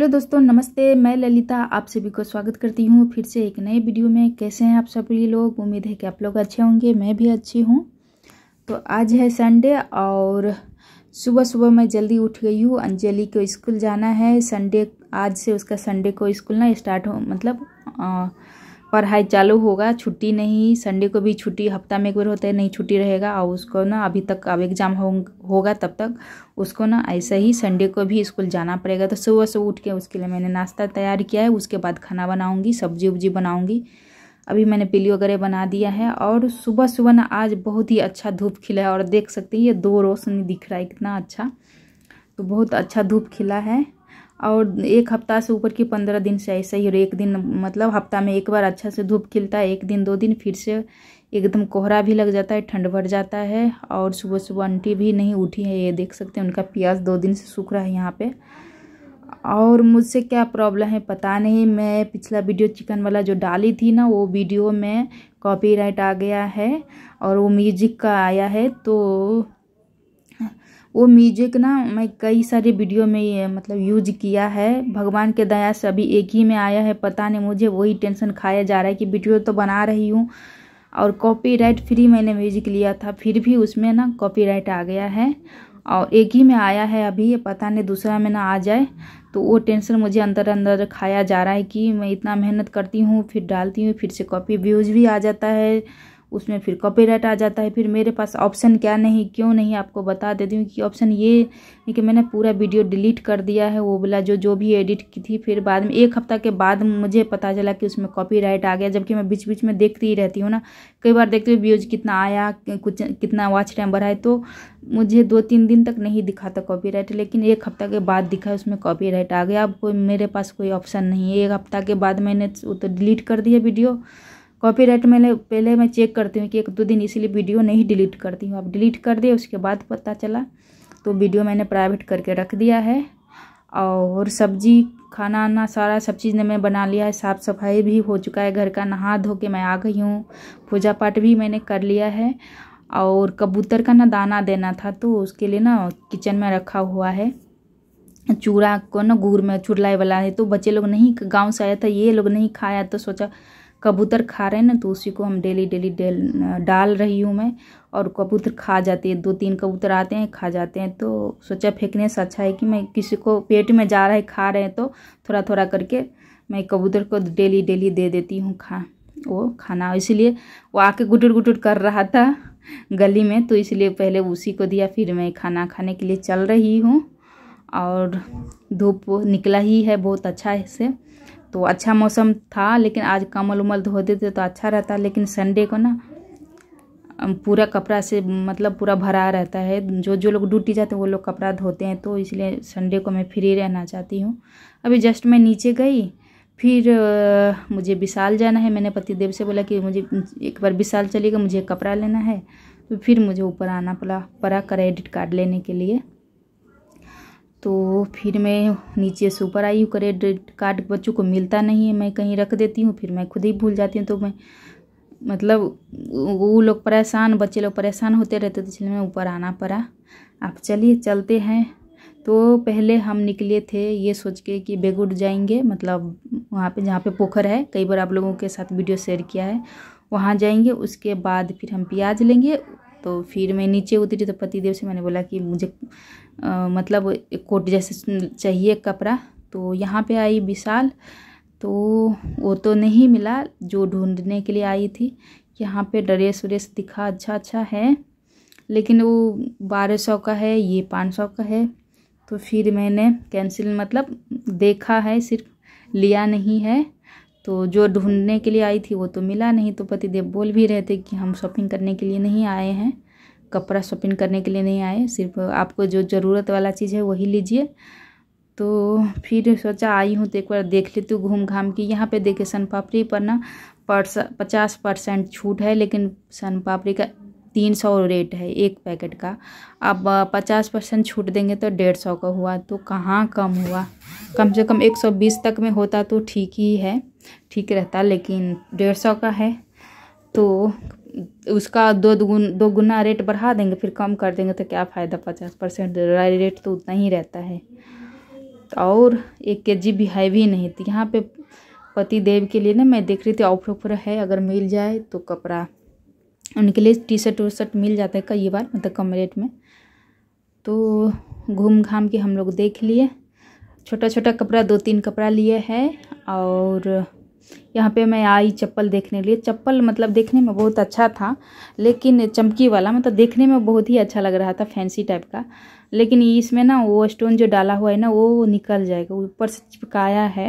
Hello दोस्तों नमस्ते मैं ललिता आप सभी को स्वागत करती हूँ फिर से एक नए वीडियो में कैसे हैं आप सभी लोग उम्मीद है कि आप लोग अच्छे होंगे मैं भी अच्छी हूँ तो आज है संडे और सुबह सुबह मैं जल्दी उठ गई हूँ अंजलि को स्कूल जाना है संडे आज से उसका संडे को स्कूल ना स्टार्ट हो मतलब आ, पढ़ाई चालू होगा छुट्टी नहीं संडे को भी छुट्टी हफ्ता में एक बार होता है नहीं छुट्टी रहेगा और उसको ना अभी तक अब एग्ज़ाम हो, होगा तब तक उसको ना ऐसे ही संडे को भी स्कूल जाना पड़ेगा तो सुबह से उठ के उसके लिए मैंने नाश्ता तैयार किया है उसके बाद खाना बनाऊँगी सब्जी उब्जी बनाऊँगी अभी मैंने पिली वगैरह बना दिया है और सुबह सुबह ना आज बहुत ही अच्छा धूप खिला है और देख सकते हैं ये दो रोशनी दिख रहा है कितना अच्छा तो बहुत अच्छा धूप खिला है और एक हफ्ता से ऊपर की पंद्रह दिन से ऐसा ही और एक दिन मतलब हफ्ता में एक बार अच्छा से धूप खिलता है एक दिन दो दिन फिर से एकदम कोहरा भी लग जाता है ठंड बढ़ जाता है और सुबह सुबह आंटी भी नहीं उठी है ये देख सकते हैं उनका प्याज दो दिन से सूख रहा है यहाँ पे और मुझसे क्या प्रॉब्लम है पता नहीं मैं पिछला वीडियो चिकन वाला जो डाली थी ना वो वीडियो में कॉपीराइट आ गया है और वो म्यूजिक का आया है तो वो म्यूजिक ना मैं कई सारे वीडियो में ये मतलब यूज किया है भगवान के दया से अभी एक ही में आया है पता नहीं मुझे वही टेंशन खाया जा रहा है कि वीडियो तो बना रही हूँ और कॉपीराइट फ्री मैंने म्यूजिक लिया था फिर भी उसमें ना कॉपीराइट आ गया है और एक ही में आया है अभी ये पता नहीं दूसरा में ना आ जाए तो वो टेंशन मुझे अंदर अंदर खाया जा रहा है कि मैं इतना मेहनत करती हूँ फिर डालती हूँ फिर से कॉपी व्यूज भी आ जाता है उसमें फिर कॉपीराइट आ जाता है फिर मेरे पास ऑप्शन क्या नहीं क्यों नहीं आपको बता देती हूँ कि ऑप्शन ये नहीं कि मैंने पूरा वीडियो डिलीट कर दिया है वो बोला जो जो भी एडिट की थी फिर बाद में एक हफ्ता के बाद मुझे पता चला कि उसमें कॉपीराइट आ गया जबकि मैं बीच बीच में देखती ही रहती हूँ ना कई बार देखते हुए व्यूज कितना आया कुछ कितना वॉच टाइम बढ़ाए तो मुझे दो तीन दिन तक नहीं दिखा था राइट लेकिन एक हफ्ता के बाद दिखा उसमें राइट आ गया अब कोई मेरे पास कोई ऑप्शन नहीं है एक हफ्ता के बाद मैंने वो तो डिलीट कर दिया वीडियो कॉपीराइट मैंने पहले मैं चेक करती हूँ कि एक दो दिन इसीलिए वीडियो नहीं डिलीट करती हूँ आप डिलीट कर दिए उसके बाद पता चला तो वीडियो मैंने प्राइवेट करके रख दिया है और सब्जी खाना आना सारा सब चीज़ ने मैं बना लिया है साफ़ सफाई भी हो चुका है घर का नहा धो के मैं आ गई हूँ पूजा पाठ भी मैंने कर लिया है और कबूतर का ना दाना देना था तो उसके लिए ना किचन में रखा हुआ है चूड़ा को ना गुड़ में चुड़लाई वाला है तो बच्चे लोग नहीं गांव से आया था ये लोग नहीं खाया तो सोचा कबूतर खा रहे हैं ना तो उसी को हम डेली डेली डेल डाल रही हूँ मैं और कबूतर खा जाते हैं दो तीन कबूतर आते हैं खा जाते हैं तो सोचा फेंकने से अच्छा है कि मैं किसी को पेट में जा रहा है खा रहे हैं तो थोड़ा थोड़ा करके मैं कबूतर को डेली डेली दे देती हूँ खा वो खाना इसलिए वो आके गुटुर गुटुर कर रहा था गली में तो इसलिए पहले उसी को दिया फिर मैं खाना खाने के लिए चल रही हूँ और धूप निकला ही है बहुत अच्छा है इससे तो अच्छा मौसम था लेकिन आज कमल उमल धो देते तो अच्छा रहता लेकिन संडे को ना पूरा कपड़ा से मतलब पूरा भरा रहता है जो जो लोग ड्यूटी जाते हैं वो लोग कपड़ा धोते हैं तो इसलिए संडे को मैं फ्री रहना चाहती हूँ अभी जस्ट मैं नीचे गई फिर मुझे विशाल जाना है मैंने पति देव से बोला कि मुझे एक बार विशाल चलेगा मुझे कपड़ा लेना है तो फिर मुझे ऊपर आना पड़ा पड़ा क्रेडिट कार्ड लेने के लिए तो फिर मैं नीचे से ऊपर आई हूँ क्रेडिट कार्ड बच्चों को मिलता नहीं है मैं कहीं रख देती हूँ फिर मैं खुद ही भूल जाती हूँ तो मैं मतलब वो लोग परेशान बच्चे लोग परेशान होते रहते तो इसलिए मैं ऊपर आना पड़ा आप चलिए चलते हैं तो पहले हम निकले थे ये सोच के कि बेगुड जाएंगे मतलब वहाँ पे जहाँ पे पोखर है कई बार आप लोगों के साथ वीडियो शेयर किया है वहाँ जाएंगे उसके बाद फिर हम प्याज लेंगे तो फिर मैं नीचे उतरी तो पतिदेव से मैंने बोला कि मुझे आ, मतलब कोट जैसे चाहिए कपड़ा तो यहाँ पे आई विशाल तो वो तो नहीं मिला जो ढूंढने के लिए आई थी यहाँ पे ड्रेस व्रेस दिखा अच्छा अच्छा है लेकिन वो बारह सौ का है ये पाँच सौ का है तो फिर मैंने कैंसिल मतलब देखा है सिर्फ लिया नहीं है तो जो ढूंढने के लिए आई थी वो तो मिला नहीं तो पतिदेव बोल भी रहे थे कि हम शॉपिंग करने के लिए नहीं आए हैं कपड़ा शॉपिंग करने के लिए नहीं आए सिर्फ आपको जो ज़रूरत वाला चीज़ है वही लीजिए तो फिर सोचा आई हूँ तो एक बार देख लेती हूँ घूम घाम के यहाँ पे देखे पापड़ी पर ना पर्स पचास परसेंट छूट है लेकिन पापड़ी का तीन सौ रेट है एक पैकेट का अब पचास परसेंट छूट देंगे तो डेढ़ सौ का हुआ तो कहाँ कम हुआ कम से कम एक सौ बीस तक में होता तो ठीक ही है ठीक रहता लेकिन डेढ़ सौ का है तो उसका दो दुगुन दो गुना रेट बढ़ा देंगे फिर कम कर देंगे तो क्या फ़ायदा पचास परसेंट रेट तो उतना ही रहता है और एक के जी भी है भी नहीं तो यहाँ पे पति देव के लिए ना मैं देख रही थी ऑफर ऑफर है अगर मिल जाए तो कपड़ा उनके लिए टी शर्ट वर्ट मिल जाता है कई बार मतलब कम रेट में तो घूम घाम के हम लोग देख लिए छोटा छोटा कपड़ा दो तीन कपड़ा लिए है और यहाँ पे मैं आई चप्पल देखने लिए चप्पल मतलब देखने में बहुत अच्छा था लेकिन चमकी वाला मतलब देखने में बहुत ही अच्छा लग रहा था फैंसी टाइप का लेकिन इसमें ना वो स्टोन जो डाला हुआ है ना वो निकल जाएगा ऊपर से चिपकाया है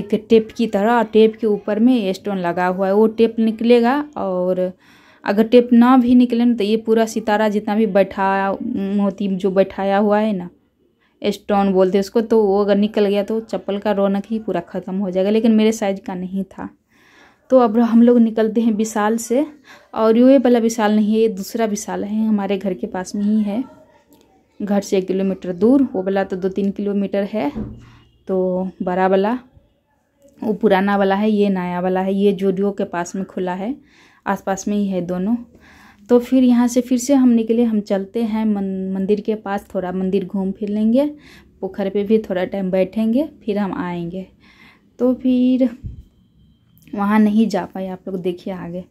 एक टेप की तरह टेप के ऊपर में स्टोन लगा हुआ है वो टेप निकलेगा और अगर टेप ना भी निकले ना तो ये पूरा सितारा जितना भी बैठा मोती जो बैठाया हुआ है ना स्टोन बोलते हैं उसको तो वो अगर निकल गया तो चप्पल का रौनक ही पूरा ख़त्म हो जाएगा लेकिन मेरे साइज़ का नहीं था तो अब हम लोग निकलते हैं विशाल से और ये वाला विशाल नहीं है ये दूसरा विशाल है हमारे घर के पास में ही है घर से एक किलोमीटर दूर वो वाला तो दो तीन किलोमीटर है तो बड़ा वाला वो पुराना वाला है ये नया वाला है ये जोडियो के पास में खुला है आसपास में ही है दोनों तो फिर यहाँ से फिर से हम निकले हम चलते हैं मन, मंदिर के पास थोड़ा मंदिर घूम फिर लेंगे पोखर पे भी थोड़ा टाइम बैठेंगे फिर हम आएंगे तो फिर वहाँ नहीं जा पाए आप लोग देखिए आगे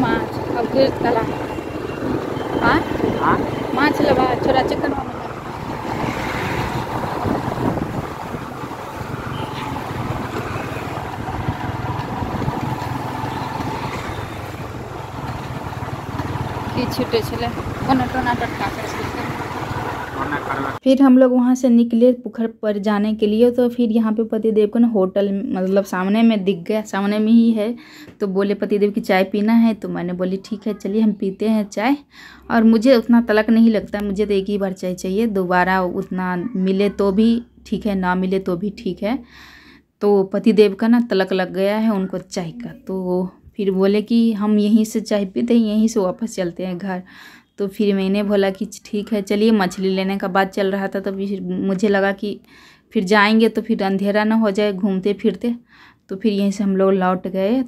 माछ अब गिर कला हाँ? हाँ? माछ लेबा छोरा चिकन छिटे फिर हम लोग वहाँ से निकले पोखर पर जाने के लिए तो फिर यहाँ पे पतिदेव को ना होटल मतलब सामने में दिख गया सामने में ही है तो बोले पतिदेव की चाय पीना है तो मैंने बोली ठीक है चलिए हम पीते हैं चाय और मुझे उतना तलक नहीं लगता मुझे तो एक ही बार चाय चाहिए दोबारा उतना मिले तो भी ठीक है ना मिले तो भी ठीक है तो पतिदेव का ना तलक लग गया है उनको चाय का तो फिर बोले कि हम यहीं से चाय पीते हैं यहीं से वापस चलते हैं घर तो फिर मैंने बोला कि ठीक है चलिए मछली लेने का बात चल रहा था तो फिर मुझे लगा कि फिर जाएंगे तो फिर अंधेरा ना हो जाए घूमते फिरते तो फिर यहीं से हम लोग लौट गए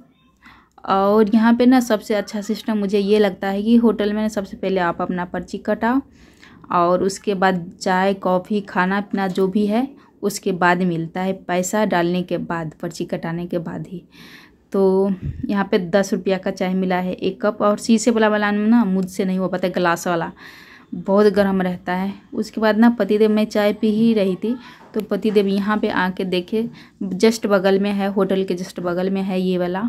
और यहाँ पे ना सबसे अच्छा सिस्टम मुझे ये लगता है कि होटल में सबसे पहले आप अपना पर्ची कटाओ और उसके बाद चाय कॉफ़ी खाना पीना जो भी है उसके बाद मिलता है पैसा डालने के बाद पर्ची कटाने के बाद ही तो यहाँ पे दस रुपया का चाय मिला है एक कप और शीशे वाला वाला ना मुझसे नहीं हो पाता गिलास ग्लास वाला बहुत गर्म रहता है उसके बाद ना पतिदेव मैं चाय पी ही रही थी तो पतिदेव यहाँ पे आके देखे जस्ट बगल में है होटल के जस्ट बगल में है ये वाला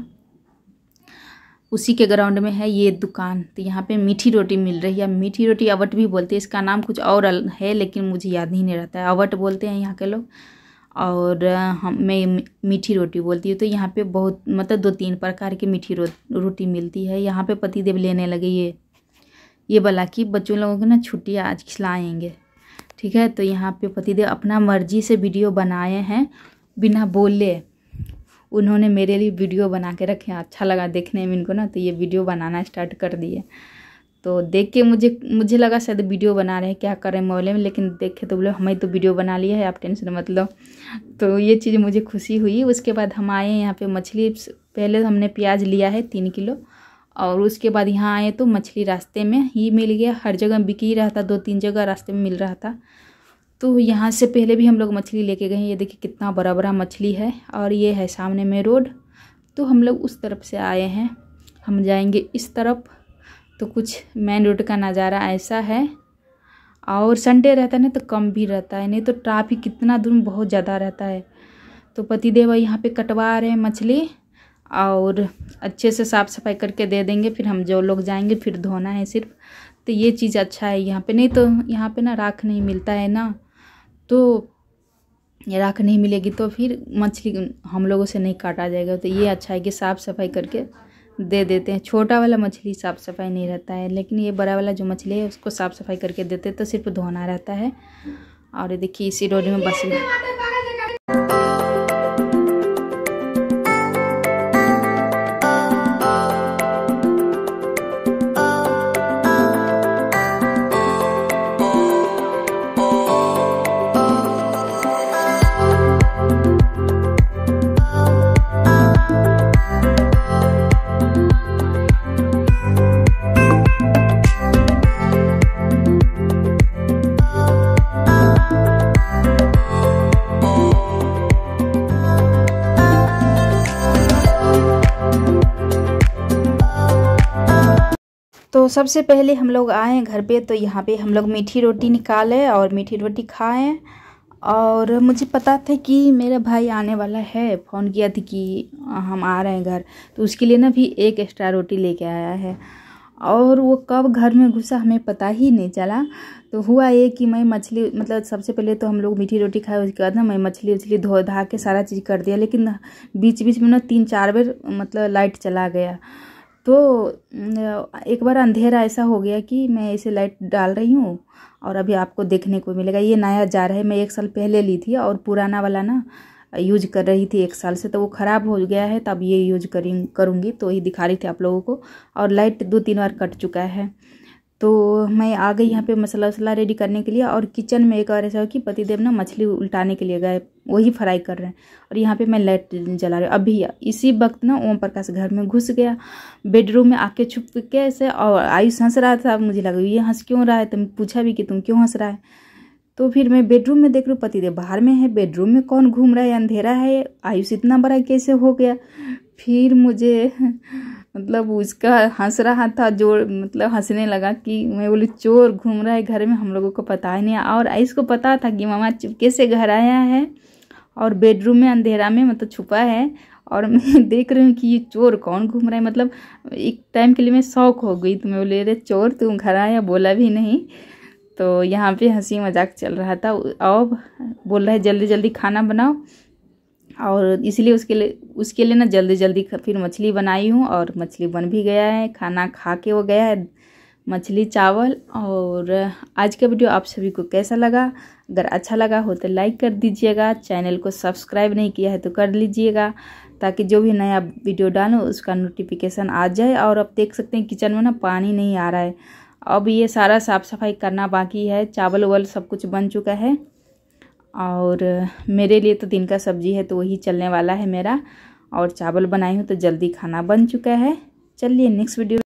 उसी के ग्राउंड में है ये दुकान तो यहाँ पे मीठी रोटी मिल रही है मीठी रोटी अवट भी बोलते हैं इसका नाम कुछ और है लेकिन मुझे याद ही नहीं रहता है अवट बोलते हैं यहाँ के लोग और हम मैं मीठी रोटी बोलती हूँ तो यहाँ पे बहुत मतलब दो तीन प्रकार की मीठी रो, रोटी मिलती है यहाँ पे पतिदेव लेने लगे ये ये बोला कि बच्चों लोगों को ना छुट्टी आज खिलाएंगे ठीक है तो यहाँ पे पतिदेव अपना मर्जी से वीडियो बनाए हैं बिना बोले उन्होंने मेरे लिए वीडियो बना के रखे अच्छा लगा देखने में इनको ना तो ये वीडियो बनाना स्टार्ट कर दिए तो देख के मुझे मुझे लगा शायद वीडियो बना रहे हैं क्या कर रहे हैं मोबाइल में लेकिन देखे तो बोले हमें तो वीडियो बना लिया है आप टेंशन मत लो तो ये चीज़ मुझे खुशी हुई उसके बाद हम आए यहाँ पे मछली पहले हमने प्याज लिया है तीन किलो और उसके बाद यहाँ आए तो मछली रास्ते में ही मिल गया हर जगह बिक ही रहा था दो तीन जगह रास्ते में मिल रहा था तो यहाँ से पहले भी हम लोग मछली लेके गए ये देखिए कितना बड़ा बड़ा मछली है और ये है सामने में रोड तो हम लोग उस तरफ से आए हैं हम जाएंगे इस तरफ तो कुछ मेन रोड का नज़ारा ऐसा है और संडे रहता है ना तो कम भी रहता है नहीं तो ट्रैफिक कितना दूर बहुत ज़्यादा रहता है तो पतिदेव यहाँ पे कटवा रहे हैं मछली और अच्छे से साफ़ सफाई करके दे देंगे फिर हम जो लोग जाएंगे फिर धोना है सिर्फ तो ये चीज़ अच्छा है यहाँ पे नहीं तो यहाँ पे ना राख नहीं मिलता है ना तो राख नहीं मिलेगी तो फिर मछली हम लोगों से नहीं काटा जाएगा तो ये अच्छा है कि साफ़ सफाई करके दे देते हैं छोटा वाला मछली साफ़ सफाई नहीं रहता है लेकिन ये बड़ा वाला जो मछली है उसको साफ़ सफाई करके देते हैं तो सिर्फ धोना रहता है और ये देखिए इसी डोरी में बस सबसे पहले हम लोग आए घर पे तो यहाँ पे हम लोग मीठी रोटी निकाले और मीठी रोटी खाएं और मुझे पता था कि मेरा भाई आने वाला है फ़ोन किया था कि हम आ रहे हैं घर तो उसके लिए ना भी एक एक्स्ट्रा रोटी लेके आया है और वो कब घर में घुसा हमें पता ही नहीं चला तो हुआ ये कि मैं मछली मतलब सबसे पहले तो हम लोग मीठी रोटी खाए उसके बाद ना मैं मछली उछली धो धा के सारा चीज़ कर दिया लेकिन बीच बीच में ना तीन चार बार मतलब लाइट चला गया तो एक बार अंधेरा ऐसा हो गया कि मैं इसे लाइट डाल रही हूँ और अभी आपको देखने को मिलेगा ये नया जा रहा है मैं एक साल पहले ली थी और पुराना वाला ना यूज कर रही थी एक साल से तो वो ख़राब हो गया है तब ये यूज करी करूँगी तो ही दिखा रही थी आप लोगों को और लाइट दो तीन बार कट चुका है तो मैं आ गई यहाँ पे मसाला वसला रेडी करने के लिए और किचन में एक और ऐसा हो कि पतिदेव ना मछली उल्टाने के लिए गए वही फ्राई कर रहे हैं और यहाँ पे मैं लाइट जला रही हूँ अभी इसी वक्त ना ओम प्रकाश घर में घुस गया बेडरूम में आके छुप के ऐसे और आयुष हंस रहा था मुझे लगा ये हंस क्यों रहा है तो पूछा भी कि तुम क्यों हंस रहा है तो फिर मैं बेडरूम में देख रही हूँ पतिदेव बाहर में है बेडरूम में कौन घूम रहा है अंधेरा है आयुष इतना बड़ा कैसे हो गया फिर मुझे मतलब उसका हंस रहा था जो मतलब हंसने लगा कि मैं बोली चोर घूम रहा है घर में हम लोगों को पता ही नहीं और आइस को पता था कि मामा चुपके से घर आया है और बेडरूम में अंधेरा में मतलब छुपा है और मैं देख रही हूँ कि ये चोर कौन घूम रहा है मतलब एक टाइम के लिए मैं शौक हो गई तो मैं बोले अरे चोर तुम घर आया बोला भी नहीं तो यहाँ पे हंसी मजाक चल रहा था अब बोल रहा है जल्दी जल्दी खाना बनाओ और इसलिए उसके लिए उसके लिए ना जल्दी जल्दी फिर मछली बनाई हूँ और मछली बन भी गया है खाना खा के वो गया है मछली चावल और आज का वीडियो आप सभी को कैसा लगा अगर अच्छा लगा हो तो लाइक कर दीजिएगा चैनल को सब्सक्राइब नहीं किया है तो कर लीजिएगा ताकि जो भी नया वीडियो डालूँ उसका नोटिफिकेशन आ जाए और अब देख सकते हैं किचन में ना पानी नहीं आ रहा है अब ये सारा साफ़ सफाई करना बाकी है चावल उवल सब कुछ बन चुका है और मेरे लिए तो दिन का सब्जी है तो वही चलने वाला है मेरा और चावल बनाई हूँ तो जल्दी खाना बन चुका है चलिए नेक्स्ट वीडियो